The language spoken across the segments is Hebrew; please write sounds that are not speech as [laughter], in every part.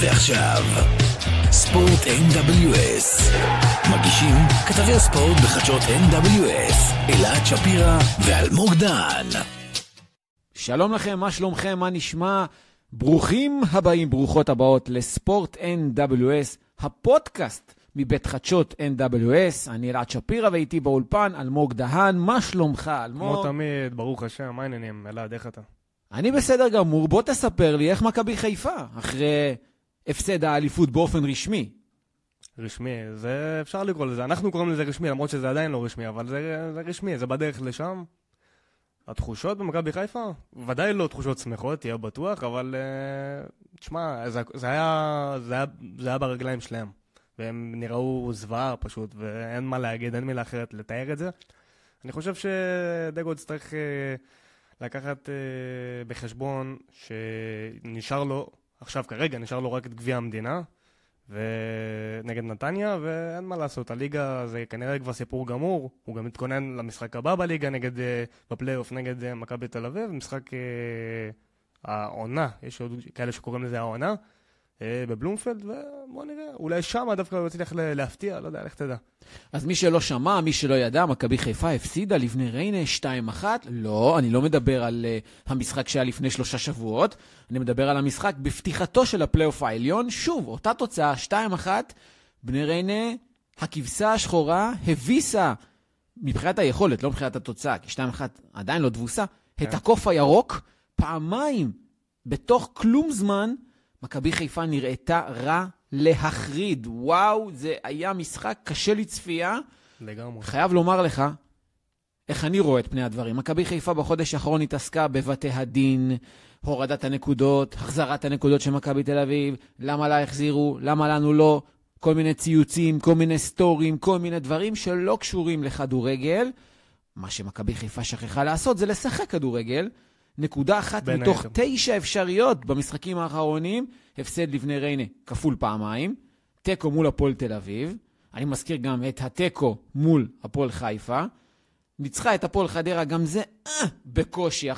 ועכשיו, ספורט NWS. מגישים כתבי הספורט בחדשות NWS, אלעד שפירא ואלמוג דן. שלום לכם, מה שלומכם, מה נשמע? ברוכים הבאים, ברוכות הבאות לספורט NWS, הפודקאסט מבית חדשות NWS, אני אלעד שפירא ואיתי באולפן אלמוג דהן, מה שלומך אלמוג? כמו תמיד, ברוך השם, מה העניינים? אלעד, איך אתה? אני בסדר גמור, בוא תספר לי איך מכבי חיפה, אחרי הפסד האליפות באופן רשמי. רשמי, זה אפשר לקרוא לזה. אנחנו קוראים לזה רשמי, למרות שזה עדיין לא רשמי, אבל זה, זה רשמי, זה בדרך לשם. התחושות במכבי חיפה? ודאי לא תחושות שמחות, תהיה בטוח, אבל uh, תשמע, זה, זה, היה, זה, היה, זה היה ברגליים שלהם. והם נראו זוועה פשוט, ואין מה להגיד, אין מילה אחרת לתאר את זה. אני חושב שדגו יצטרך uh, לקחת uh, בחשבון שנשאר לו עכשיו כרגע נשאר לו רק את גביע המדינה, ונגד נתניה, ואין מה לעשות, הליגה זה כנראה כבר סיפור גמור, הוא גם מתכונן למשחק הבא בליגה נגד, אה, בפלייאוף נגד אה, מכבי תל אביב, משחק אה, העונה, יש עוד כאלה שקוראים לזה העונה, אה, בבלומפלד, ובוא נראה, אולי שם דווקא הוא יצליח להפתיע, לא יודע, לך תדע. אז מי שלא שמע, מי שלא ידע, מכבי חיפה הפסידה לבני ריינה 2-1. לא, אני לא מדבר על uh, המשחק שהיה לפני שלושה שבועות, אני מדבר על המשחק בפתיחתו של הפלייאוף העליון. שוב, אותה תוצאה, 2-1, בני ריינה, הכבשה השחורה הביסה, מבחינת היכולת, לא מבחינת התוצאה, כי 2-1 עדיין לא תבוסה, את כן. הקוף הירוק פעמיים, בתוך כלום זמן, מכבי חיפה נראתה רע להחריד. וואו, זה היה משחק קשה לצפייה. לגמרי. חייב לומר לך, איך אני רואה את פני הדברים. מכבי חיפה בחודש האחרון התעסקה בבתי הדין, הורדת הנקודות, החזרת הנקודות של מכבי תל אביב, למה לה החזירו, למה לנו לא, כל מיני ציוצים, כל מיני סטורים, כל מיני דברים שלא קשורים לכדורגל. מה שמכבי חיפה שכחה לעשות זה לשחק כדורגל. נקודה אחת מתוך היתם. תשע אפשריות במשחקים האחרונים, הפסד לבני ריינה כפול פעמיים, תיקו מול הפועל תל אביב, אני מזכיר גם את התיקו מול הפועל חיפה, ניצחה את הפועל חדרה, גם זה אה, בקושי 1-0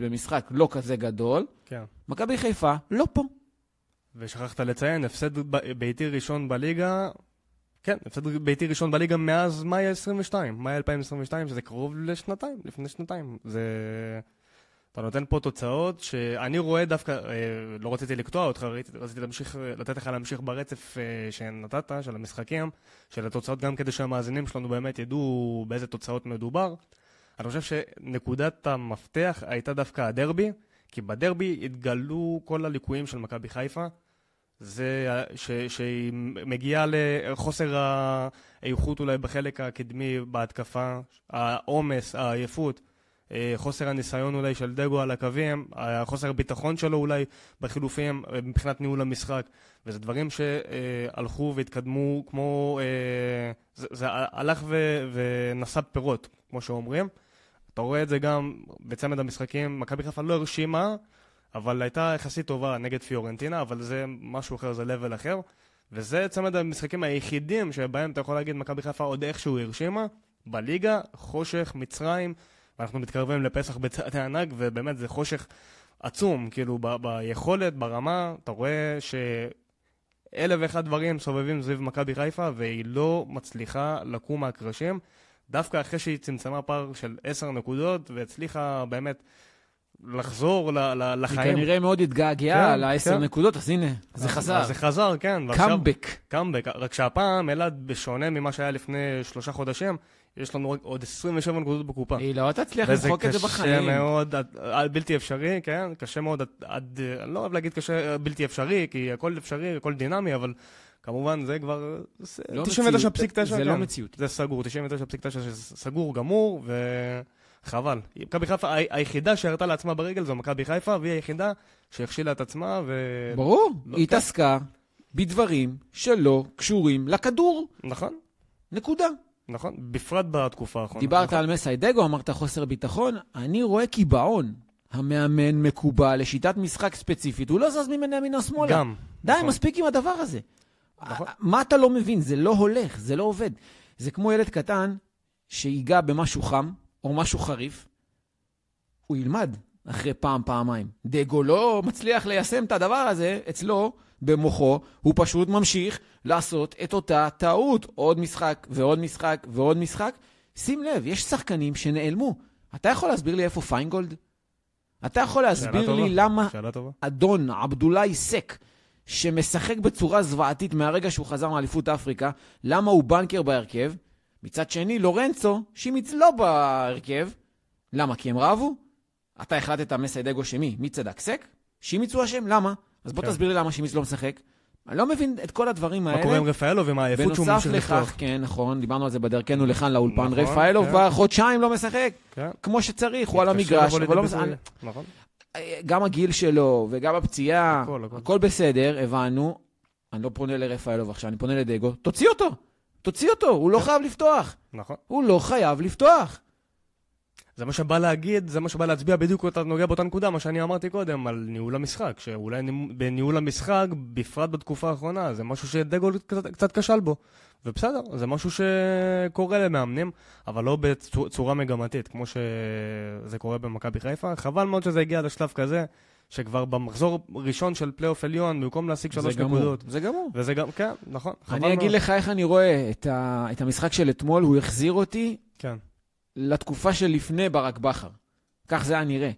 במשחק לא כזה גדול. כן. מכבי חיפה לא פה. ושכחת לציין, הפסד ביתי ראשון בליגה, כן, הפסד ביתי ראשון בליגה מאז מאי 22, מאי 2022, שזה קרוב לשנתיים, לפני שנתיים. זה... אתה נותן פה תוצאות שאני רואה דווקא, אה, לא רציתי לקטוע אותך, רציתי להמשיך, לתת לך להמשיך ברצף אה, שנתת, של המשחקים, של התוצאות, גם כדי שהמאזינים שלנו באמת ידעו באיזה תוצאות מדובר. אני חושב שנקודת המפתח הייתה דווקא הדרבי, כי בדרבי התגלו כל הליקויים של מכבי חיפה. זה ש, שהיא מגיעה לחוסר האיכות אולי בחלק הקדמי בהתקפה, העומס, העייפות. אה, חוסר הניסיון אולי של דגו על הקווים, חוסר הביטחון שלו אולי בחילופים אה, מבחינת ניהול המשחק, וזה דברים שהלכו והתקדמו כמו... אה, זה, זה הלך ו, ונשא פירות, כמו שאומרים. אתה רואה את זה גם בצמד המשחקים, מכבי חיפה לא הרשימה, אבל הייתה יחסית טובה נגד פיורנטינה, אבל זה משהו אחר, זה level אחר. וזה צמד המשחקים היחידים שבהם אתה יכול להגיד מכבי חיפה עוד איכשהו הרשימה, בליגה, חושך, מצרים, ואנחנו מתקרבים לפסח בצד הענק, ובאמת זה חושך עצום, כאילו ב- ביכולת, ברמה, אתה רואה ש... אלף ואחד דברים סובבים סביב מכבי חיפה, והיא לא מצליחה לקום מהקרשים, דווקא אחרי שהיא צמצמה פער של עשר נקודות, והצליחה באמת לחזור ל- ל- לחיים. היא כנראה מאוד התגעגעה כן, לעשר כן. נקודות, אז הנה, זה חזר. זה חזר, כן. קאמבק. קאמבק, רק שהפעם אלעד, בשונה ממה שהיה לפני שלושה חודשים, יש לנו רק עוד 27 נקודות בקופה. היא לא תצליח למחוק את זה בחיים. וזה קשה מאוד, בלתי אפשרי, כן? קשה מאוד, עד, אני לא אוהב להגיד קשה, בלתי אפשרי, כי הכל אפשרי, הכל דינמי, אבל כמובן זה כבר... לא 99.9, זה לא כן. לא מציאות. זה סגור, 99.9 סגור, גמור, וחבל. מכבי חיפה, היחידה שהרתה לעצמה ברגל זו מכבי חיפה, והיא היחידה שהכשילה את עצמה ו... ברור, לא היא כן. התעסקה כן. בדברים שלא קשורים לכדור. נכון. נקודה. נכון, בפרט בתקופה האחרונה. דיברת נכון. על מסיידגו, אמרת חוסר ביטחון. אני רואה קיבעון. המאמן מקובע לשיטת משחק ספציפית, הוא לא זז ממנה מן השמאלה. גם. די, נכון. מספיק עם הדבר הזה. נכון. מה אתה לא מבין? זה לא הולך, זה לא עובד. זה כמו ילד קטן שיגע במשהו חם או משהו חריף, הוא ילמד אחרי פעם, פעמיים. דגו לא מצליח ליישם את הדבר הזה אצלו במוחו, הוא פשוט ממשיך לעשות את אותה טעות. עוד משחק ועוד משחק ועוד משחק. שים לב, יש שחקנים שנעלמו. אתה יכול להסביר לי איפה פיינגולד? אתה יכול להסביר לי למה אדון עבדולאי סק, שמשחק בצורה זוועתית מהרגע שהוא חזר מאליפות אפריקה, למה הוא בנקר בהרכב? מצד שני, לורנצו, שימיץ לא בהרכב. למה? כי הם רבו? אתה החלטת מסיידגו שמי? מי צדק? סק? שימיץ הוא אשם? למה? אז בוא כן. תסביר לי למה שימיץ' לא משחק. אני לא מבין את כל הדברים האלה. מה קורה עם רפאלו ומה העייפות שהוא ממשיך לפתוח. בנוסף לכך, כן, נכון, דיברנו על זה בדרכנו לכאן לאולפן. נכון, רפאלוב כן. כבר כן. חודשיים לא משחק, כן. כמו שצריך, הוא על המגרש, אבל לא משחק. נכון. גם הגיל שלו וגם הפציעה, הכל, הכל. הכל בסדר, הבנו. אני לא פונה לרפאלו עכשיו, אני פונה לדגו, תוציא אותו. תוציא אותו, הוא לא כן. חייב לפתוח. נכון. הוא לא חייב לפתוח. זה מה שבא להגיד, זה מה שבא להצביע בדיוק אתה נוגע באותה נקודה, מה שאני אמרתי קודם, על ניהול המשחק, שאולי בניהול המשחק, בפרט בתקופה האחרונה, זה משהו שדגול קצת, קצת כשל בו. ובסדר, זה משהו שקורה למאמנים, אבל לא בצורה מגמתית, כמו שזה קורה במכבי חיפה. חבל מאוד שזה הגיע לשלב כזה, שכבר במחזור ראשון של פלייאוף עליון, במקום להשיג שלוש נקודות. זה גמור. וזה גם, כן, נכון. אני אגיד לך איך אני רואה את, ה, את המשחק של אתמול, הוא החזיר אותי. כן. לתקופה שלפני ברק בכר. כך זה היה נראה.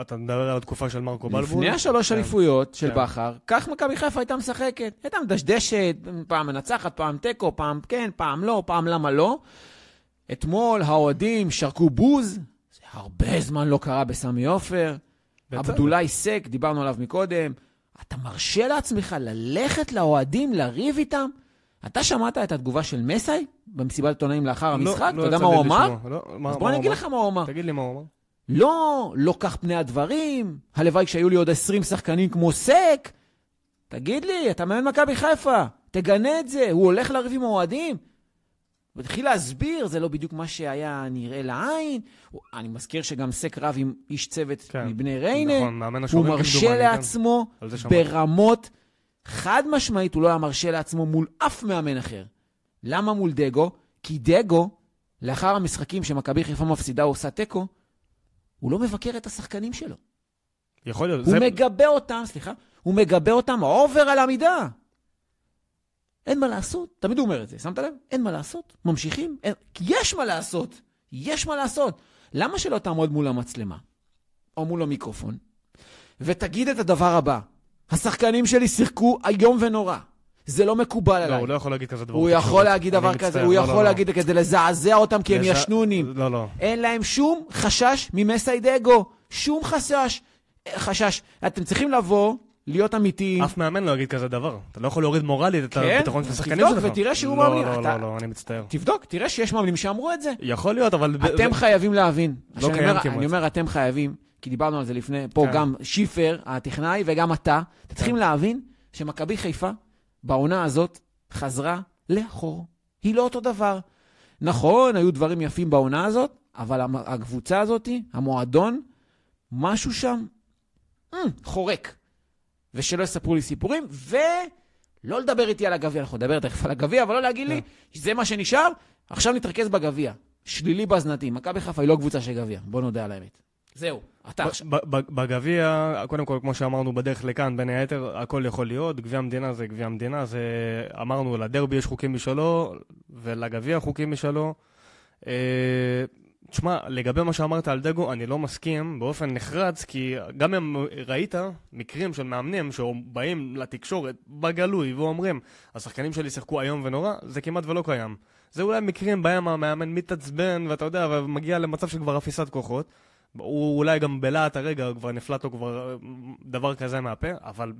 אתה מדבר על התקופה של מרקו בלבול? לפני השלוש כן. אליפויות של כן. בכר, כך מכבי חיפה הייתה משחקת. הייתה מדשדשת, פעם מנצחת, פעם תיקו, פעם כן, פעם לא, פעם למה לא. אתמול האוהדים שרקו בוז, זה הרבה זמן לא קרה בסמי עופר. עבדולאי סק, דיברנו עליו מקודם. אתה מרשה לעצמך ללכת לאוהדים, לריב איתם? אתה שמעת את התגובה של מסאי במסיבת עיתונאים לאחר לא, המשחק? לא אתה יודע מה הוא אמר? לא, אז בוא אני אגיד לך מה הוא אמר. תגיד לי מה הוא אמר. לא, לא כך פני הדברים, הלוואי שהיו לי עוד 20 שחקנים כמו סק. תגיד לי, אתה מאמן מכבי חיפה, תגנה את זה, הוא הולך לריב עם האוהדים? הוא התחיל להסביר, זה לא בדיוק מה שהיה נראה לעין. אני מזכיר שגם סק רב עם איש צוות כן, מבני ריינה. נכון, מאמן השוערים. הוא מרשה כן. לעצמו ברמות... כן. חד משמעית הוא לא היה מרשה לעצמו מול אף מאמן אחר. למה מול דגו? כי דגו, לאחר המשחקים שמכבי חיפה מפסידה או עושה תיקו, הוא לא מבקר את השחקנים שלו. יכול להיות. הוא זה... מגבה אותם, סליחה, הוא מגבה אותם עובר על המידה. אין מה לעשות, תמיד הוא אומר את זה, שמת לב? אין מה לעשות, ממשיכים, אין... יש מה לעשות, יש מה לעשות. למה שלא תעמוד מול המצלמה, או מול המיקרופון, ותגיד את הדבר הבא, השחקנים שלי שיחקו איום ונורא. זה לא מקובל לא, עליי. לא, הוא לא יכול להגיד כזה דבר. הוא יכול שוב. להגיד דבר מצטער, כזה, לא, הוא יכול לא, לא, להגיד כזה, לזעזע אותם כי יש... הם ישנונים. לא, לא. אין להם שום חשש ממסיידגו. שום חשש. חשש. אתם צריכים לבוא, להיות אמיתיים. אף מאמן לא יגיד כזה דבר. אתה לא יכול להוריד מורלית את כן? הביטחון של השחקנים שלך. תבדוק ותראה שהוא לא, מאמין. לא, אתה... לא, לא, אני מצטער. תבדוק, תראה שיש מאמינים שאמרו את זה. יכול להיות, אבל... אתם חייבים להבין. לא קיים כמעט. אני אומר, אתם חייבים. כי דיברנו על זה לפני, פה כן. גם שיפר, הטכנאי, וגם אתה, אתם צריכים כן. להבין שמכבי חיפה, בעונה הזאת, חזרה לאחור. היא לא אותו דבר. נכון, היו דברים יפים בעונה הזאת, אבל הקבוצה הזאת, המועדון, משהו שם mm, חורק. ושלא יספרו לי סיפורים, ולא לדבר איתי על הגביע, אנחנו נדבר תכף על הגביע, אבל לא להגיד לי, כן. זה מה שנשאר, עכשיו נתרכז בגביע. שלילי בזנתי, מכבי חיפה היא לא קבוצה של גביע, בוא נודה על האמת. זהו, אתה עכשיו... בגביע, קודם כל, כמו שאמרנו, בדרך לכאן, בין היתר, הכל יכול להיות. גביע המדינה זה גביע המדינה, זה... אמרנו, לדרבי יש חוקים משלו, ולגביע חוקים משלו. אה... תשמע, לגבי מה שאמרת על דגו, אני לא מסכים באופן נחרץ, כי גם אם ראית מקרים של מאמנים שבאים לתקשורת בגלוי ואומרים, השחקנים שלי שיחקו איום ונורא, זה כמעט ולא קיים. זה אולי מקרים בהם המאמן מתעצבן, ואתה יודע, ומגיע למצב של כבר אפיסת כוחות. הוא אולי גם בלהט הרגע, כבר נפלט לו כבר אה, דבר כזה מהפה, אבל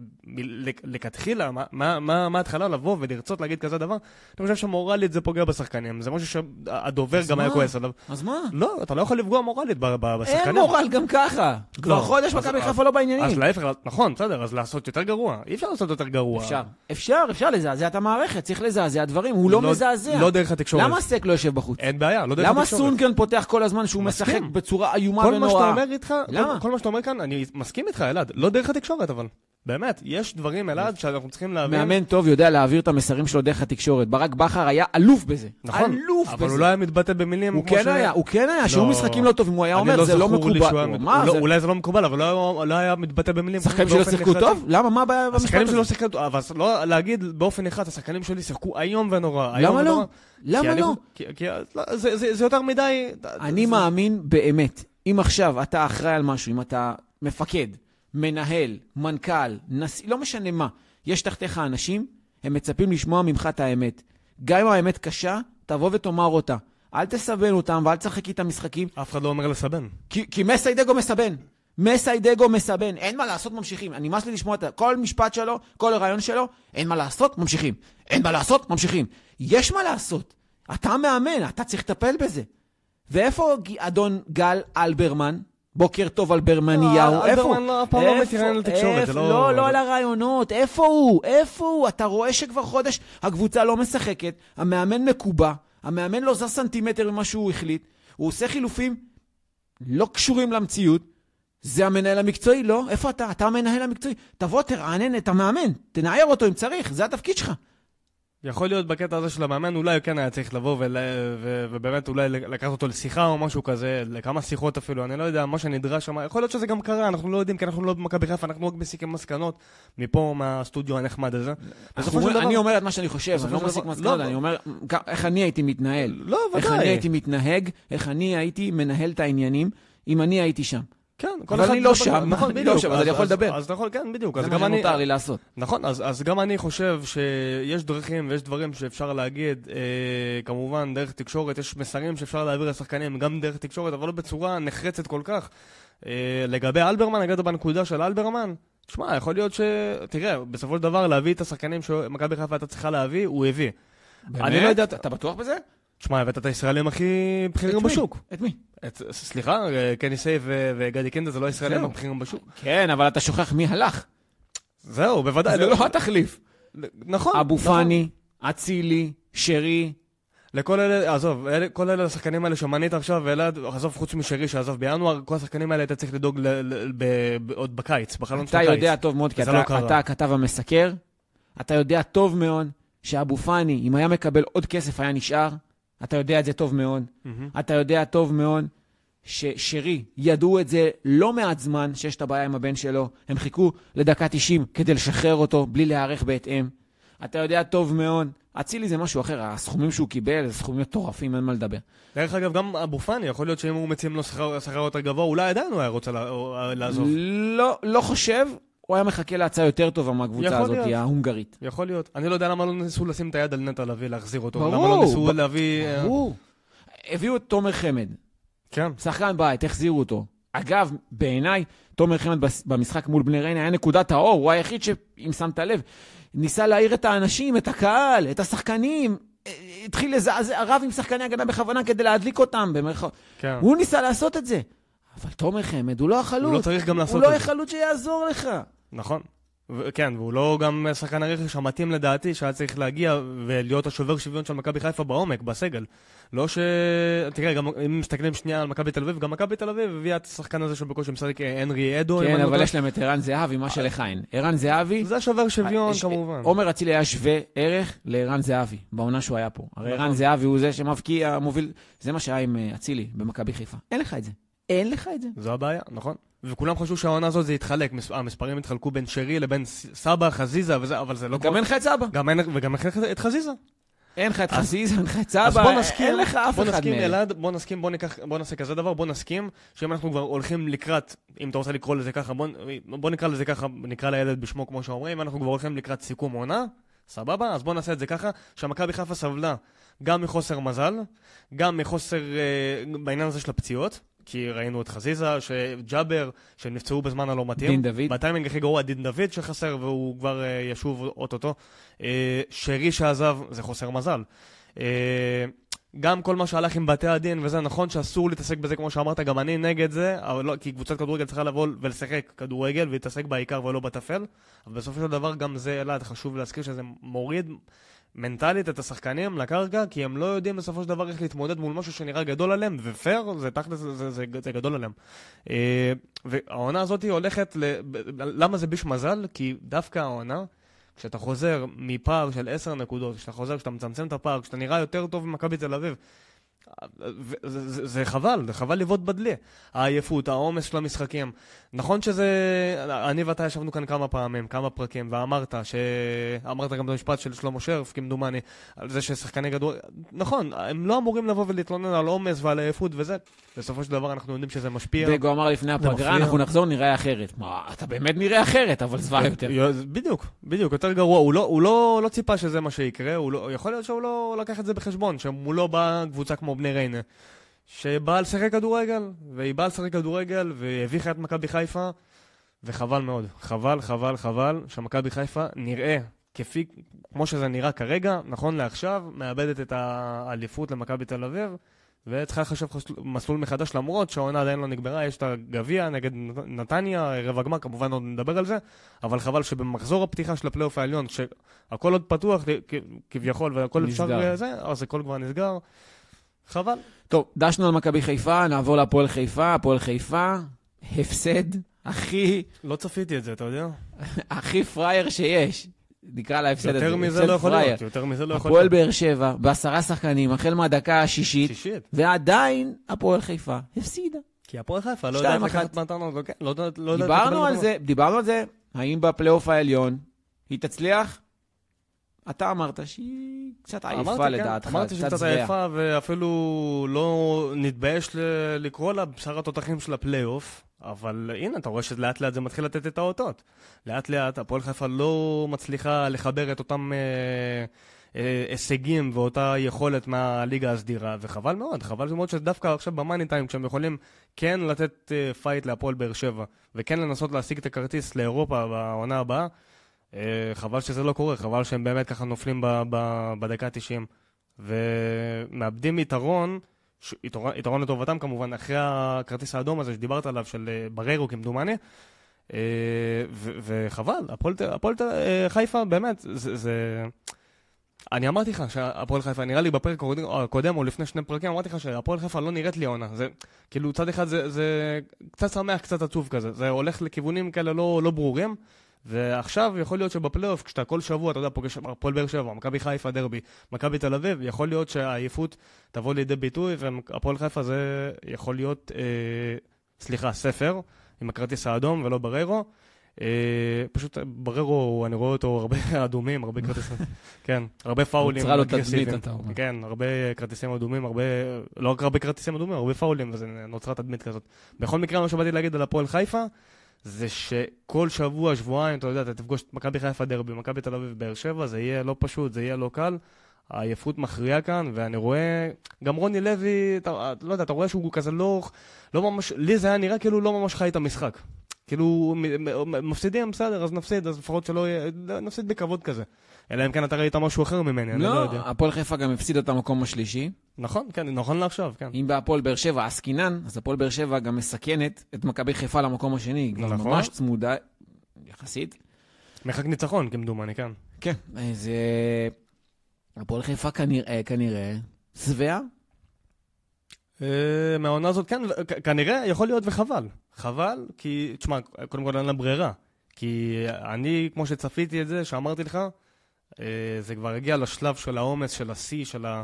לכתחילה, מה ההתחלה לבוא ולרצות להגיד כזה דבר? אני חושב שמורלית זה פוגע בשחקנים, זה משהו שהדובר גם היה כועס עליו. אז מה? לא, אתה לא יכול לפגוע מורלית בשחקנים. אין מורל גם ככה. כבר לא. חודש מכבי חיפה לא בעניינים. אז להפך, נכון, בסדר, אז לעשות יותר גרוע. אי אפשר לעשות יותר גרוע. אפשר, אפשר, אפשר לזעזע את המערכת, צריך לזעזע דברים, הוא לא, לא- מזעזע. לא דרך התקשורת. למה סק לא יושב בחוץ? אין בעיה, לא דרך התקשורת. למה סונקרן פותח כל הזמן שהוא משחק בצורה איומה מה שאתה אומר איתך, למה? כל מה שאתה אומר כאן, אני מסכים איתך, אלעד. לא דרך התקשורת, אבל. באמת, יש דברים, אלעד, שאנחנו צריכים להבין. מאמן טוב יודע להעביר את המסרים שלו דרך התקשורת. ברק בכר היה אלוף בזה. נכון. אלוף אבל בזה. אבל הוא לא היה מתבטא במילים הוא כן ש... היה, הוא כן היה, לא. שהיו משחקים לא טובים, הוא היה אומר, לא זה לא מקובל. מת... לא, זה... אולי זה לא מקובל, אבל לא, לא היה מתבטא במילים. שחקנים שלא שיחקו טוב? למה? מה הבעיה במשחק הזה? השחקנים שלא שיחקו טוב, אבל לא להגיד באופן אחד, השחקנים שלי שיחקו איום ונורא. למה לא? למה לא? לא זה יותר מדי... אני מאמין באמת. אם עכשיו אתה אחראי על משהו, אם אתה מפקד, מנהל, מנכ"ל, נשיא, לא משנה מה, יש תחתיך אנשים, הם מצפים לשמוע ממך את האמת. גם אם האמת קשה, תבוא ותאמר אותה. אל תסבן אותם ואל תשחק איתם משחקים. אף אחד לא אומר לסבן. כי, כי מסיידגו מסבן. מסיידגו מסבן. אין מה לעשות, ממשיכים. אני נמאס לי לשמוע את כל משפט שלו, כל הרעיון שלו, אין מה לעשות, ממשיכים. אין מה לעשות, ממשיכים. יש מה לעשות. אתה מאמן, אתה צריך לטפל בזה. ואיפה אדון גל אלברמן? בוקר טוב על ברמניהו, לא, איפה הוא? אלברמן לא, אף פעם לא מתראיין לתקשורת, זה לא... לא, לא על הרעיונות, איפה הוא? איפה הוא? אתה רואה שכבר חודש הקבוצה לא משחקת, המאמן מקובע, המאמן לא זז סנטימטר ממה שהוא החליט, הוא עושה חילופים לא קשורים למציאות, זה המנהל המקצועי, לא? איפה אתה? אתה המנהל המקצועי. תבוא, תרענן את המאמן, תנער אותו אם צריך, זה התפקיד שלך. יכול להיות בקטע הזה של המאמן, אולי כן היה צריך לבוא ולה, ו... ו, ובאמת אולי לקחת אותו לשיחה או משהו כזה, לכמה שיחות אפילו, אני לא יודע, מה שנדרש שם, יכול להיות שזה גם קרה, אנחנו לא יודעים, כי אנחנו לא במכבי חיפה, אנחנו רק מסיקים מסקנות מפה, מהסטודיו הנחמד הזה. אני אומר את מה שאני חושב, אני לא מסיק מסקנות, לא, אני לא. אומר איך אני הייתי מתנהל. לא, ודאי. איך אני הייתי מתנהג, איך אני הייתי מנהל את העניינים, אם אני הייתי שם. כן, כל אבל אני לא שם, [laughs] נכון, אני לא שם, אז אני יכול לדבר. אז נכון, כן, בדיוק. זה מה שמותר לי לעשות. נכון, אז גם אני חושב שיש דרכים ויש דברים שאפשר להגיד, אה, כמובן, דרך תקשורת, יש מסרים שאפשר להעביר לשחקנים גם דרך תקשורת, אבל לא בצורה נחרצת כל כך. אה, לגבי אלברמן, הגעת בנקודה של אלברמן, תשמע, יכול להיות ש... תראה, בסופו של דבר להביא את השחקנים שמכבי חיפה הייתה צריכה להביא, הוא הביא. באמת? אני לא יודע... אתה בטוח בזה? שמע, הבאת את הישראלים הכי בכירים בשוק. את מי? את, סליחה, קני סייב וגדי קינדה זה לא הישראלים הבכירים בשוק. כן, אבל אתה שוכח מי הלך. זהו, בוודאי. זה לא התחליף. נכון. אבו נכון. פאני, אצילי, שרי. לכל אלה, עזוב, אלה, כל אלה השחקנים האלה שמנית עכשיו, אלעד, עזוב, חוץ משרי שעזב בינואר, כל השחקנים האלה אתה צריך לדאוג עוד בקיץ, בחלון של הקיץ. אתה יודע טוב מאוד, כי לא אתה הכתב המסקר, אתה יודע טוב מאוד שאבו פאני, אם היה מקבל עוד כסף, היה נשאר. אתה יודע את זה טוב מאוד. Mm-hmm. אתה יודע טוב מאוד ששרי, ידעו את זה לא מעט זמן, שיש את הבעיה עם הבן שלו. הם חיכו לדקה 90 כדי לשחרר אותו בלי להיערך בהתאם. אתה יודע טוב מאוד. אצילי זה משהו אחר, הסכומים שהוא קיבל זה סכומים מטורפים, אין מה לדבר. דרך אגב, גם אבו פאני, יכול להיות שאם הוא מציע לו שכר יותר גבוה, אולי עדיין הוא היה רוצה אה, לעזוב. לא, לא חושב. הוא היה מחכה להצעה יותר טובה מהקבוצה הזאת, להיות. ההונגרית. יכול להיות. אני לא יודע למה לא ניסו לשים את היד על נטע לביא, להחזיר אותו. ברור. למה לא ניסו ב... להביא... אה, ברור. הביאו את תומר חמד. כן. שחקן בית, החזירו אותו. אגב, בעיניי, תומר חמד במשחק מול בני ריינה היה נקודת האור, הוא היחיד ש... אם שמת לב, ניסה להעיר את האנשים, את הקהל, את השחקנים, אה, התחיל לזעזע רב עם שחקני הגנה בכוונה כדי להדליק אותם, במרכאות. כן. הוא ניסה לעשות את זה. אבל תומר חמד הוא לא החלוץ. הוא לא צריך גם לעשות לא את זה. הוא לא החלוץ שיעזור לך. נכון. כן, והוא לא גם שחקן הרכש המתאים לדעתי, שהיה צריך להגיע ולהיות השובר שוויון של מכבי חיפה בעומק, בסגל. לא ש... תראה, גם אם מסתכלים שנייה על מכבי תל אביב, גם מכבי תל אביב הביאה את השחקן הזה שבקושי משחק אה, הנרי אדו. כן, לא אבל יש להם את ערן זהבי, מה שלך אין. ערן זהבי... זה שובר שוויון, אה, כמובן. עומר אצילי היה שווה ערך לערן זהבי, בעונה שהוא היה פה. הרי נכון. ערן זהבי הוא זה שמבקיע, מוביל... זה מה שהיה עם אה, אצילי במכבי חיפה. אין לך את זה. אין לך את זה. זו הבעיה, נכון. וכולם חשבו שהעונה הזאת זה יתחלק, המספרים התחלקו בין שרי לבין סבא, חזיזה, וזה, אבל זה לא... גם אין לך את סבא. גם אין, וגם אין לך את חזיזה. אין לך את חזיזה, אין לך את סבא, אין לך אף אחד מהם. אז בוא נסכים, בוא נסכים, בוא, נעשה כזה דבר, בוא נסכים שאם אנחנו כבר הולכים לקראת, אם אתה רוצה לקרוא לזה ככה, בוא, נקרא לזה ככה, נקרא לילד בשמו כמו שאומרים, אם אנחנו כבר הולכים לקראת סיכום עונה, סבבה, אז בוא נעשה את זה ככה, שמכבי חיפה סבלה גם מחוסר מזל, גם מחוסר, אה, בעניין הזה של הפציעות, כי ראינו את חזיזה, שג'אבר, שהם נפצעו בזמן הלא מתאים. דין דוד. בטיימינג הכי גרוע, דין דוד שחסר, והוא כבר uh, ישוב אוטוטו. Uh, שרי שעזב, זה חוסר מזל. Uh, גם כל מה שהלך עם בתי הדין, וזה נכון שאסור להתעסק בזה, כמו שאמרת, גם אני נגד זה, אבל לא, כי קבוצת כדורגל צריכה לבוא ולשחק כדורגל ולהתעסק בעיקר ולא בטפל. אבל בסופו של דבר גם זה אלעד, חשוב להזכיר שזה מוריד מנטלית את השחקנים לקרקע, כי הם לא יודעים בסופו של דבר איך להתמודד מול משהו שנראה גדול עליהם, ופייר, זה תכל'ס, זה, זה, זה, זה גדול עליהם. אה, והעונה הזאת הולכת, ל... למה זה ביש מזל? כי דווקא העונה, כשאתה חוזר מפער של 10 נקודות, כשאתה חוזר, כשאתה מצמצם את הפער, כשאתה נראה יותר טוב ממכבי תל אביב, זה, זה, זה חבל, זה חבל לבעוט בדלי. העייפות, העומס של המשחקים. נכון שזה... אני ואתה ישבנו כאן כמה פעמים, כמה פרקים, ואמרת ש... אמרת גם את המשפט של שלמה שרף, כמדומני, על זה ששחקני גדול... נכון, הם לא אמורים לבוא ולהתלונן על עומס ועל עייפות וזה. בסופו של דבר אנחנו יודעים שזה משפיע. דגו אמר לפני הפגרה, אנחנו נחזור, נראה אחרת. מה, אתה באמת נראה אחרת, אבל זוועה אה, יותר. בדיוק, בדיוק, יותר גרוע. הוא, לא, הוא לא, לא ציפה שזה מה שיקרה, הוא לא, יכול להיות שהוא לא לקח את זה בחשבון, שמולו באה קבוצה כמו כמו בני ריינה, שבאה לשחק כדורגל, והיא באה לשחק כדורגל והביכה את מכבי חיפה, וחבל מאוד. חבל, חבל, חבל שמכבי חיפה נראה כפי, כמו שזה נראה כרגע, נכון לעכשיו, מאבדת את האליפות למכבי תל אביב. וצריכה לחשב מסלול מחדש למרות שהעונה עדיין לא נגמרה, יש את הגביע נגד נתניה, רבע גמר, כמובן עוד נדבר על זה, אבל חבל שבמחזור הפתיחה של הפלייאוף העליון, כשהכל עוד פתוח כביכול והכל נסגר. אפשר, אה, לזה, אז הכל כבר נסגר, חבל. טוב, דשנו על מכבי חיפה, נעבור להפועל חיפה. הפועל חיפה, הפסד הכי... לא צפיתי את זה, אתה יודע? [laughs] הכי פראייר שיש. נקרא להפסד הזה. יותר מזה לא יכול להיות, יותר מזה לא יכול להיות. הפועל באר שבע, בעשרה שחקנים, החל מהדקה השישית, ועדיין הפועל חיפה הפסידה. כי הפועל חיפה לא יודעת לקחת מתנות, לא, לא יודעת... דיברנו על זה, דיברנו על זה, האם בפלייאוף העליון היא תצליח? אתה אמרת שהיא קצת עייפה אמרתי, לדעתך, אמרת שהיא קצת עייפה, ואפילו לא נתבייש לקרוא לה בשר התותחים של הפלייאוף, אבל הנה, אתה רואה שלאט לאט זה מתחיל לתת את האותות. לאט לאט הפועל חיפה לא מצליחה לחבר את אותם אה, אה, הישגים ואותה יכולת מהליגה הסדירה, וחבל מאוד, חבל מאוד שדווקא עכשיו במאני טיים, כשהם יכולים כן לתת פייט אה, להפועל באר שבע, וכן לנסות להשיג את הכרטיס לאירופה בעונה הבאה, אה, חבל שזה לא קורה, חבל שהם באמת ככה נופלים ב- ב- בדקה ה-90 ומאבדים יתרון, ש- יתרון, יתרון לטובתם כמובן, אחרי הכרטיס האדום הזה שדיברת עליו, של אה, בררו כמדומני, אה, ו- וחבל, הפועל, הפועל חיפה באמת, זה... זה... אני אמרתי לך שהפועל חיפה, נראה לי בפרק הקודם או לפני שני פרקים, אמרתי לך שהפועל חיפה לא נראית לי עונה. זה כאילו צד אחד זה, זה קצת שמח, קצת עצוב כזה. זה הולך לכיוונים כאלה לא, לא ברורים. ועכשיו יכול להיות שבפלייאוף, כשאתה כל שבוע, אתה יודע, פוגש הפועל באר שבע, מכבי חיפה דרבי, מכבי תל אביב, יכול להיות שהעייפות תבוא לידי ביטוי, והפועל חיפה זה יכול להיות, אה, סליחה, ספר, עם הכרטיס האדום ולא בררו. אה, פשוט בררו, אני רואה אותו הרבה [laughs] אדומים, הרבה כרטיסים, [laughs] כן, הרבה פאולים. נוצרה לו תדמית, אתה אומר. כן, הרבה כרטיסים אדומים, הרבה, לא רק הרבה כרטיסים אדומים, הרבה פאולים, וזה נוצרה תדמית כזאת. בכל מקרה, מה שבאתי להגיד על הפועל חיפה, זה שכל שבוע, שבועיים, אתה יודע, אתה תפגוש את מכבי חיפה דרבי, מכבי תל אביב, באר שבע, זה יהיה לא פשוט, זה יהיה לא קל. העייפות מכריעה כאן, ואני רואה, גם רוני לוי, אתה לא יודע, אתה רואה שהוא כזה לא, לא ממש, לי זה היה נראה כאילו לא ממש חי את המשחק. כאילו, מפסידים בסדר, אז נפסיד, אז לפחות שלא יהיה, נפסיד בכבוד כזה. אלא אם כן אתה ראית משהו אחר ממני, לא, אני לא, לא יודע. לא, הפועל חיפה גם הפסיד את המקום השלישי. נכון, כן, נכון לעכשיו, כן. אם בהפועל באר שבע עסקינן, אז הפועל באר שבע גם מסכנת את מכבי חיפה למקום השני. היא נכון. ממש צמודה, יחסית. מרחק ניצחון, כמדומני, כן. כן, זה... אה, הפועל חיפה כנראה, כנראה, שבע, אה, מהעונה הזאת כן, כנראה, יכול להיות וחבל. חבל, כי, תשמע, קודם כל אין לה ברירה. כי אני, כמו שצפיתי את זה, שאמרתי לך, אה, זה כבר הגיע לשלב של העומס, של השיא, של ה...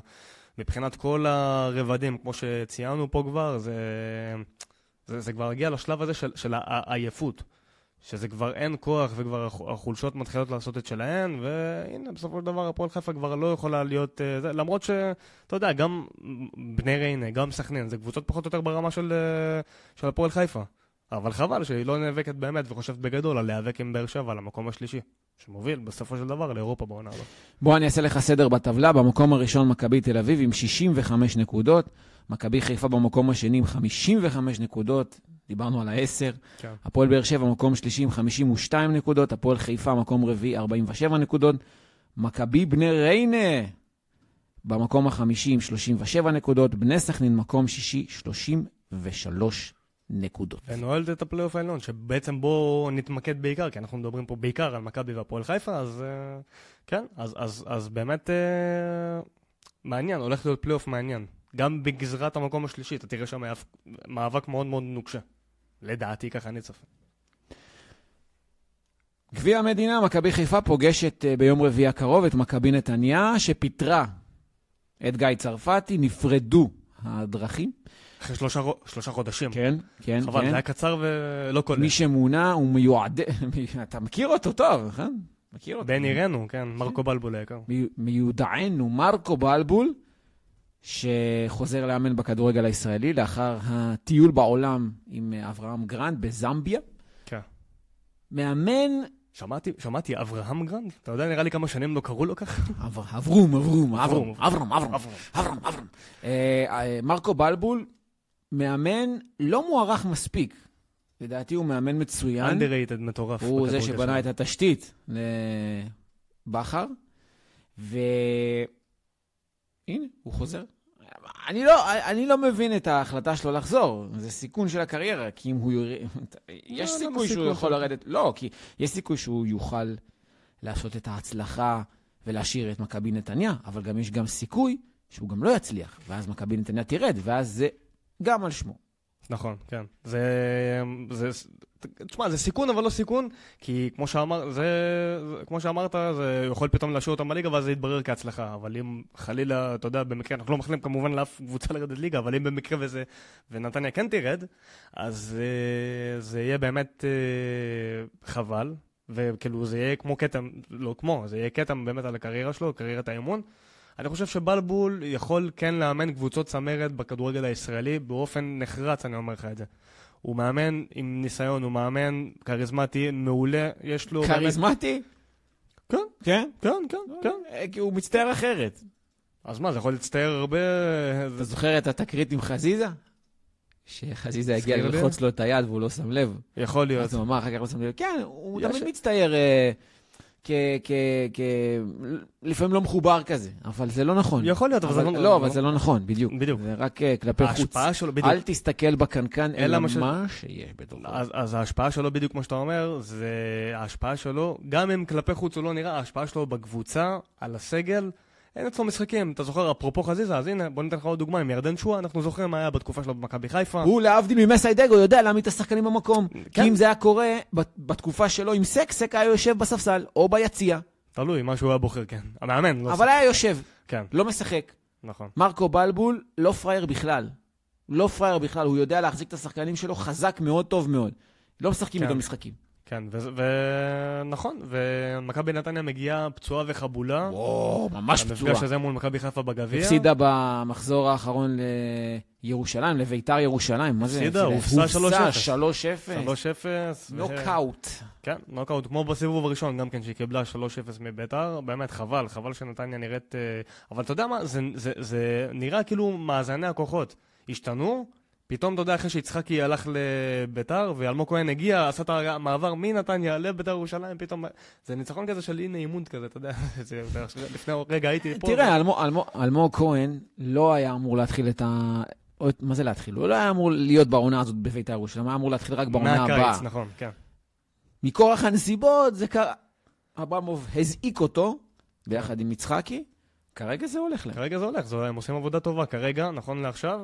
מבחינת כל הרבדים, כמו שציינו פה כבר, זה, זה, זה כבר הגיע לשלב הזה של, של העייפות. שזה כבר אין כוח וכבר החולשות מתחילות לעשות את שלהן, והנה, בסופו של דבר הפועל חיפה כבר לא יכולה להיות... אה, זה, למרות שאתה יודע, גם בני ריינה, גם סכנין, זה קבוצות פחות או יותר ברמה של, אה, של הפועל חיפה. אבל חבל שהיא לא נאבקת באמת וחושבת בגדול על להיאבק עם באר שבע על המקום השלישי, שמוביל בסופו של דבר לאירופה בעונה הזאת. בוא אני אעשה לך סדר בטבלה. במקום הראשון מכבי תל אביב עם 65 נקודות, מכבי חיפה במקום השני עם 55 נקודות, דיברנו על העשר. כן. הפועל באר שבע, מקום שלישי עם 52 נקודות, הפועל חיפה, מקום רביעי, 47 נקודות. מכבי בני ריינה, במקום החמישי עם 37 נקודות, בני סכנין, מקום שישי, 33 נקודות. ונועלת את הפלייאוף העליון, שבעצם בואו נתמקד בעיקר, כי אנחנו מדברים פה בעיקר על מכבי והפועל חיפה, אז אה, כן, אז, אז, אז באמת אה, מעניין, הולך להיות פלייאוף מעניין. גם בגזרת המקום השלישי, אתה תראה שם מאבק מאוד מאוד נוקשה. לדעתי ככה אני צופה. גביע המדינה, מכבי חיפה פוגשת אה, ביום רביעי הקרוב את מכבי נתניה, שפיטרה את גיא צרפתי, נפרדו הדרכים. אחרי שלושה, שלושה חודשים. כן, כן, חבל, כן. זה היה קצר ולא כולל. מי שמונה הוא מיועד... [laughs] אתה מכיר אותו טוב, נכון? מכיר אותו. בן עירנו, כן, מרקו בלבול היקר. מיודענו מרקו בלבול, שחוזר לאמן בכדורגל הישראלי לאחר הטיול בעולם עם אברהם גרנד בזמביה. כן. מאמן... שמעתי, שמעתי, אברהם גרנד? אתה יודע, נראה לי כמה שנים לא קראו לו ככה. אברום, אברום, אברום, אברום, אברום, אברום, אברום. אברום. אה, אה, מרקו בלבול, מאמן לא מוערך מספיק. לדעתי הוא מאמן מצוין. אנדרייטד מטורף. הוא זה שבנה את התשתית לבכר. אה, ו... הנה, הוא חוזר. אני לא, אני לא מבין את ההחלטה שלו לחזור. זה סיכון של הקריירה, כי אם הוא יורד... לא, יש לא סיכוי שהוא יכול לרדת... לא, כי יש סיכוי שהוא יוכל לעשות את ההצלחה ולהשאיר את מכבי נתניה, אבל גם יש גם סיכוי שהוא גם לא יצליח, ואז מכבי נתניה תרד, ואז זה גם על שמו. נכון, כן. זה, זה, תשמע, זה סיכון אבל לא סיכון, כי כמו, שאמר, זה, כמו שאמרת, זה יכול פתאום להשאיר אותם בליגה ואז זה יתברר כהצלחה, אבל אם חלילה, אתה יודע, במקרה, אנחנו לא מחליטים כמובן לאף קבוצה לרדת ליגה, אבל אם במקרה וזה, ונתניה כן תרד, אז אה, זה יהיה באמת אה, חבל, וכאילו זה יהיה כמו כתם, לא כמו, זה יהיה כתם באמת על הקריירה שלו, קריירת האמון. אני חושב שבלבול יכול כן לאמן קבוצות צמרת בכדורגל הישראלי באופן נחרץ, אני אומר לך את זה. הוא מאמן עם ניסיון, הוא מאמן כריזמטי מעולה, יש לו... כריזמטי? כן. כן? כן, כן, לא, כן. אה, כי הוא מצטער אחרת. אז מה, זה יכול להצטער הרבה... אתה זוכר את התקרית עם חזיזה? שחזיזה הגיע ללחוץ לו את היד והוא לא שם לב. יכול להיות. אז הוא אמר, אחר כך הוא לא שם לב. כן, הוא תמיד מצטער אה, כ... כ... כ... לפעמים לא מחובר כזה, אבל זה לא נכון. יכול להיות, אבל, זה לא נכון. לא, אבל זה לא נכון, בדיוק. בדיוק. זה רק אה, כלפי חוץ. ההשפעה שלו, בדיוק. אל תסתכל בקנקן, אלא מה, שיש בתוכו. אז ההשפעה שלו, בדיוק כמו שאתה אומר, זה ההשפעה שלו, גם אם כלפי חוץ הוא לא נראה, ההשפעה שלו בקבוצה, על הסגל, אין אצלו משחקים, אתה זוכר, אפרופו חזיזה, אז הנה, בוא ניתן לך עוד דוגמה עם ירדן שואה, אנחנו זוכרים מה היה בתקופה שלו במכבי חיפה. הוא, להבדיל ממסיידגו, יודע להעמיד את השחקנים במקום. כן. כי אם זה היה קורה בתקופה שלו עם סק, סק היה יושב בספסל, או ביציע. תלוי, מה שהוא היה בוחר, כן. המאמן, לא אבל היה יושב, כן. לא משחק. נכון. מרקו בלבול לא פראייר בכלל. לא פראייר בכלל, הוא יודע להחזיק את השחקנים שלו חזק מאוד, טוב מאוד. לא משחקים כן. איתו משחקים. כן, ונכון, ומכבי נתניה מגיעה פצועה וחבולה. וואו, ממש פצועה. המפגש הזה מול מכבי חיפה בגביע. הפסידה במחזור האחרון לירושלים, לביתר ירושלים, מה זה? הפסידה, הופסה 3-0. 3-0. 3-0. נוקאוט. כן, נוקאוט, כמו בסיבוב הראשון גם כן, שהיא קיבלה 3-0 מביתר. באמת, חבל, חבל שנתניה נראית... אה, אבל אתה יודע מה, זה נראה כאילו מאזני הכוחות. השתנו, פתאום, אתה יודע, אחרי שיצחקי הלך לביתר, ואלמוג כהן הגיע, עשה את המעבר מנתניה לביתר ירושלים, פתאום... זה ניצחון כזה של אי-נעימות כזה, אתה יודע, [laughs] לפני רגע הייתי פה. תראה, אלמוג כהן לא היה אמור להתחיל את ה... מה זה להתחיל? הוא לא היה אמור להיות בעונה הזאת בביתר ירושלים, היה אמור להתחיל רק בעונה הבאה. מהקיץ, נכון, כן. מכורח הנסיבות זה קרה. אברמוב הזעיק אותו, ביחד עם יצחקי, כרגע זה הולך להם. כרגע זה הולך, הם עושים עבודה טובה. כרגע, נכון לעכשיו,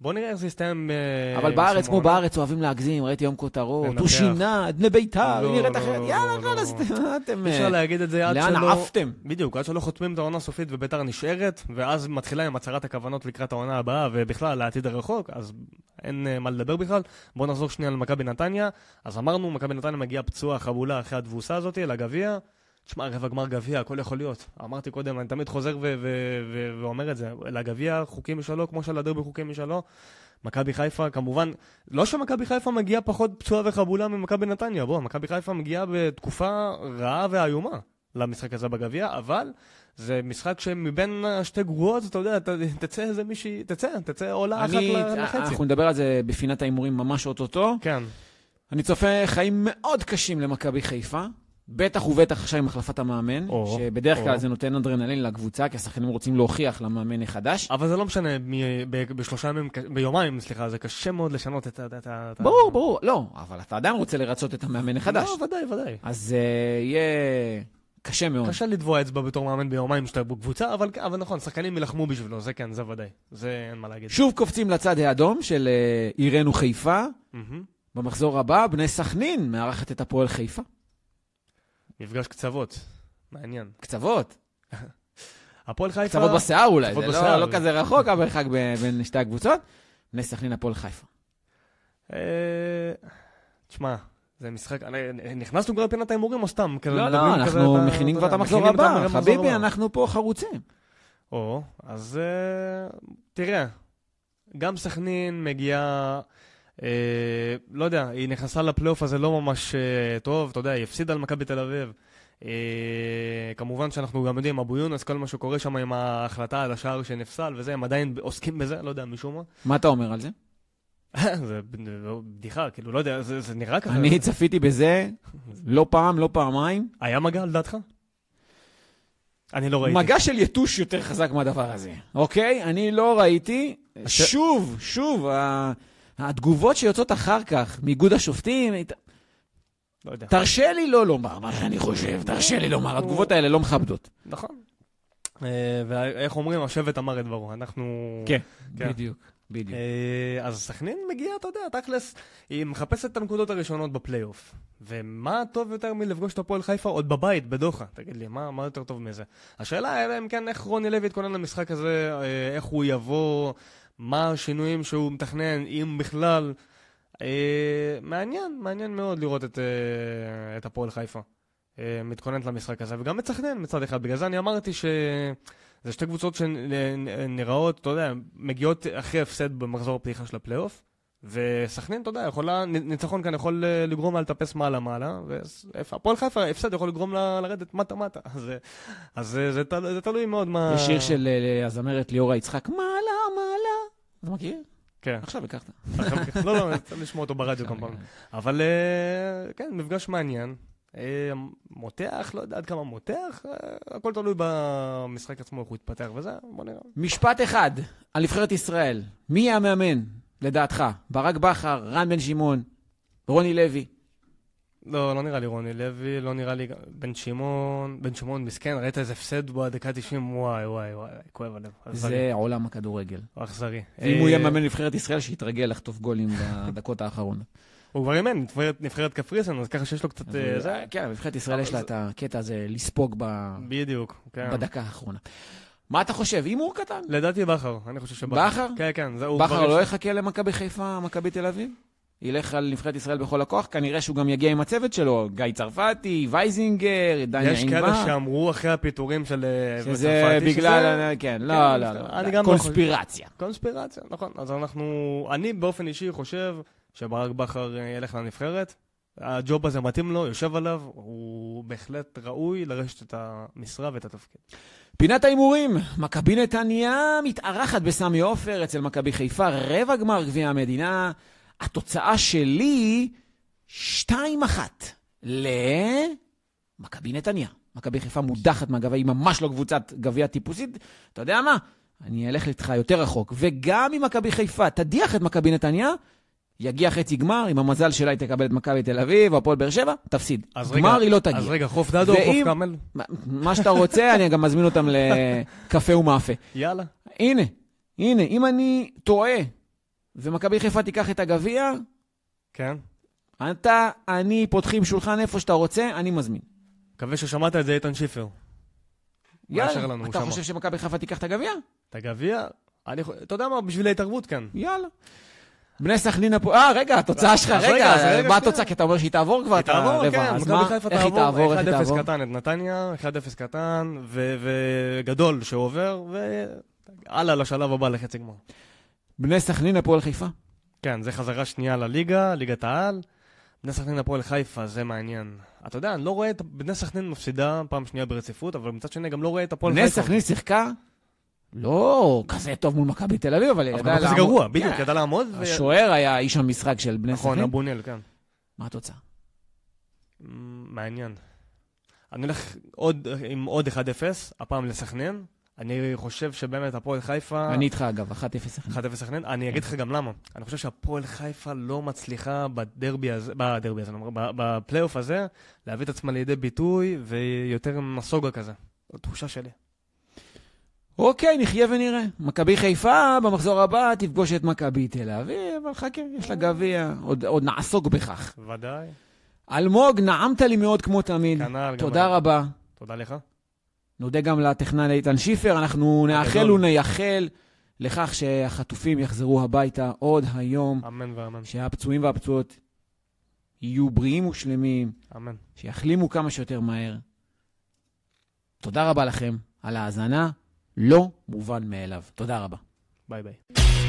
בוא נראה איך זה יסתיים. אה, אבל בארץ, כמו בארץ, אוהבים להגזים, ראיתי יום כותרות, הוא שינה, בני ביתר, לא, היא נראית לא, אחרת, לא, יאללה, חלאס, אתם... אפשר אה, להגיד את זה עד שלא... לאן עפתם? בדיוק, עד שלא חותמים את העונה הסופית וביתר נשארת, ואז מתחילה עם הצהרת הכוונות לקראת העונה הבאה, ובכלל, לעתיד הרחוק, אז אין אה, מה לדבר בכלל. בואו נחזור שנייה למכבי נתניה. אז אמרנו, מכבי נתניה מגיעה פצועה חבולה אחרי התבוסה הזאת לגביע. תשמע, רבע גמר גביע, הכל יכול להיות. אמרתי קודם, אני תמיד חוזר ו- ו- ו- ואומר את זה. לגביע חוקים משלו, כמו של הדרבי חוקים משלו. מכבי חיפה, כמובן, לא שמכבי חיפה מגיעה פחות פצועה וחבולה ממכבי נתניה, בוא, מכבי חיפה מגיעה בתקופה רעה ואיומה למשחק הזה בגביע, אבל זה משחק שמבין השתי גרועות, אתה יודע, ת, תצא איזה מישהי, תצא, תצא עולה אני, אחת לחצי. אנחנו נדבר על זה בפינת ההימורים ממש אוטוטו. כן. אני צופה חיים מאוד קשים למכבי חיפה. בטח ובטח עכשיו עם החלפת המאמן, או, שבדרך או. כלל זה נותן אדרנלין לקבוצה, כי השחקנים רוצים להוכיח למאמן החדש. אבל זה לא משנה, מ- ב- בשלושה ימים, ביומיים, סליחה, זה קשה מאוד לשנות את ה... את ה- ברור, ברור, לא, אבל אתה עדיין רוצה לרצות את המאמן החדש. לא, ודאי, ודאי. אז uh, יהיה... קשה מאוד. קשה לטבוע אצבע בתור מאמן ביומיים שאתה בקבוצה, אבל, אבל נכון, שחקנים יילחמו בשבילו, זה כן, זה ודאי. זה אין מה להגיד. שוב קופצים לצד האדום של עירנו אה, חיפה. Mm-hmm. במחזור הבא, בני סכנין מארחת את הפועל חיפה. מפגש קצוות, מעניין. קצוות? הפועל חיפה... קצוות בשיער אולי, זה לא- בשיער. לא, לא כזה רחוק המרחק בין שתי הקבוצות. נס סכנין הפועל חיפה. אה, תשמע, זה משחק, נכנסנו כבר לפינת ההימורים או סתם? לא, לא, אנחנו מכינים כבר את המחזור הבא, חביבי, אנחנו פה חרוצים. או, אז אה, תראה, גם סכנין מגיעה אה, לא יודע, היא נכנסה לפלייאוף הזה לא ממש אה, טוב, אתה יודע, היא הפסידה על מכבי תל אביב. אה, כמובן שאנחנו גם יודעים, אבו יונס, כל מה שקורה שם עם ההחלטה על השער שנפסל וזה, הם עדיין עוסקים בזה, לא יודע, משום מה. מה אתה אומר על זה? [laughs] זה לא, בדיחה, כאילו, לא יודע, זה, זה נראה ככה. אני צפיתי בזה לא פעם, לא פעמיים. היה מגע על דעתך? אני לא ראיתי. מגע של יתוש יותר חזק מהדבר הזה, אוקיי? אני לא ראיתי. שוב, שוב, התגובות שיוצאות אחר כך מאיגוד השופטים, לא יודע. תרשה לי לא לומר מה שאני חושב, תרשה לי לומר, התגובות האלה לא מכבדות. נכון. אה, ואיך אומרים, השבט אמר את דברו, אנחנו... כן, כן. בדיוק. בדיוק. אה, אז סכנין מגיע, אתה יודע, תכלס, היא מחפשת את הנקודות הראשונות בפלייאוף. ומה טוב יותר מלפגוש את הפועל חיפה עוד בבית, בדוחה? תגיד לי, מה, מה יותר טוב מזה? השאלה, אלא אם כן, איך רוני לוי יתכונן למשחק הזה, אה, איך הוא יבוא, מה השינויים שהוא מתכנן, אם בכלל. אה, מעניין, מעניין מאוד לראות את, אה, את הפועל חיפה. אה, מתכוננת למשחק הזה, וגם מתכנן מצד אחד. בגלל זה אני אמרתי שזה שתי קבוצות שנראות, אתה יודע, מגיעות אחרי הפסד במחזור הפתיחה של הפלייאוף, וסכנין, אתה יודע, יכולה, ניצחון כאן יכול אה, לגרום לה לטפס מעלה-מעלה, והפועל חיפה, הפסד יכול לגרום לה לרדת מטה-מטה. אז, אה, אז אה, זה, זה, זה, זה תלוי מאוד מה... יש שיר של הזמרת ליאורה יצחק, מעלה-מעלה. אתה מכיר? כן. עכשיו הכרת. [laughs] לא, לא, צריך לשמוע אותו ברדיו כמובן. אבל אה, כן, מפגש מעניין. אה, מותח, לא יודע עד כמה מותח, אה, הכל תלוי במשחק עצמו, איך הוא התפתח וזה, בוא נראה. משפט אחד על נבחרת ישראל. מי המאמן, לדעתך? ברק בכר, רן בן שמעון, רוני לוי. לא, לא נראה לי רוני לוי, לא נראה לי בן שמעון, בן שמעון מסכן, ראית איזה הפסד בו עד דקה 90, וואי וואי וואי, כואב הלב. זה עולם הכדורגל. אכזרי. ואם הוא יהיה אה, מאמן נבחרת ישראל, שיתרגל לחטוף גולים בדקות האחרונות. הוא כבר אימן נבחרת קפריסין, אז ככה שיש לו קצת... אה, כן, נבחרת ישראל יש לה את הקטע הזה לספוג כן. בדקה האחרונה. מה אתה חושב, הימור קטן? לדעתי בכר, אני חושב שבכר. בכר? כן, כן. בכר לא יחכה למכבי חיפה, מכבי תל אביב? ילך על נבחרת ישראל בכל הכוח, כנראה שהוא גם יגיע עם הצוות שלו, גיא צרפתי, וייזינגר, דניה ענבה. יש כאלה שאמרו אחרי הפיטורים של צרפתי, שזה שזה בגלל, כן, כן, לא, לא, לא, לא, קונספירציה. לא חושב. קונספירציה, נכון. אז אנחנו, אני באופן אישי חושב שברק בכר ילך לנבחרת, הג'וב הזה מתאים לו, יושב עליו, הוא בהחלט ראוי לרשת את המשרה ואת התפקיד. פינת ההימורים, מכבי נתניה מתארחת בסמי עופר אצל מכבי חיפה, רבע גמר גביע המדינה. התוצאה שלי, 2-1 למכבי נתניה. מכבי חיפה מודחת מהגביע, היא ממש לא קבוצת גביע טיפוסית. אתה יודע מה? אני אלך איתך יותר רחוק. וגם אם מכבי חיפה תדיח את מכבי נתניה, יגיע חצי גמר, עם המזל שלה היא תקבל את מכבי תל אביב, הפועל באר שבע, תפסיד. גמר רגע, היא לא תגיע. אז רגע, חוף דדו ואם, או חוף כמל? מה שאתה רוצה, אני גם מזמין אותם לקפה ומאפה. יאללה. הנה, הנה, אם אני טועה ומכבי חיפה תיקח את הגביע, כן. אתה, אני, פותחים שולחן איפה שאתה רוצה, אני מזמין. מקווה ששמעת את זה, איתן שיפר. יאללה, לנו, אתה חושב שמכבי חיפה תיקח את הגביע? את הגביע? אני... אתה יודע מה, בשביל ההתערבות כאן. יאללה. בני סכנין הפועל, אה, רגע, התוצאה שלך, רגע, מה התוצאה? כי אתה אומר שהיא תעבור כבר, את הרבע, כן, אז מה, איך היא תעבור, איך היא תעבור? 1-0 קטן את נתניה, 1-0 קטן וגדול שעובר, והלאה לשלב הבא, לחצי גמר. בני סכנין, הפועל חיפה. כן, זה חזרה שנייה לליגה, ליגת העל. בני סכנין הפועל חיפה, זה מעניין. אתה יודע, אני לא רואה את בני סכנין מפסידה פעם שנייה ברציפות, אבל מצד שני גם לא רואה את הפועל חיפה. בני סכנין שיחקה לא כזה טוב מול מכבי תל אביב, אבל כן. ידע לעמוד. זה גרוע, בדיוק, ידע לעמוד. השוער היה איש המשחק של בני נכון, סכנין. נכון, אבונל, כן. מה התוצאה? מעניין. אני הולך עם עוד 1-0, הפעם לסכנין. אני חושב שבאמת הפועל חיפה... אני איתך אגב, 1-0 סכנין. 1-0 סכנין, אני אגיד לך גם למה. אני חושב שהפועל חיפה לא מצליחה בדרבי הזה, בדרבי הזה, בפלייאוף הזה, להביא את עצמה לידי ביטוי ויותר נסוגה כזה. זו תחושה שלי. אוקיי, נחיה ונראה. מכבי חיפה, במחזור הבא תפגוש את מכבי תל אביב, אבל חכה, יש לה גביע, עוד, עוד נעסוק בכך. ודאי. אלמוג, נעמת לי מאוד כמו תמיד. כנ"ל. תודה רבה. תודה לך. נודה גם לטכנן איתן שיפר, אנחנו נאחל ונייחל לכך שהחטופים יחזרו הביתה עוד היום. אמן ואמן. שהפצועים והפצועות יהיו בריאים ושלמים. אמן. שיחלימו כמה שיותר מהר. תודה רבה לכם על ההאזנה, לא מובן מאליו. תודה רבה. ביי ביי.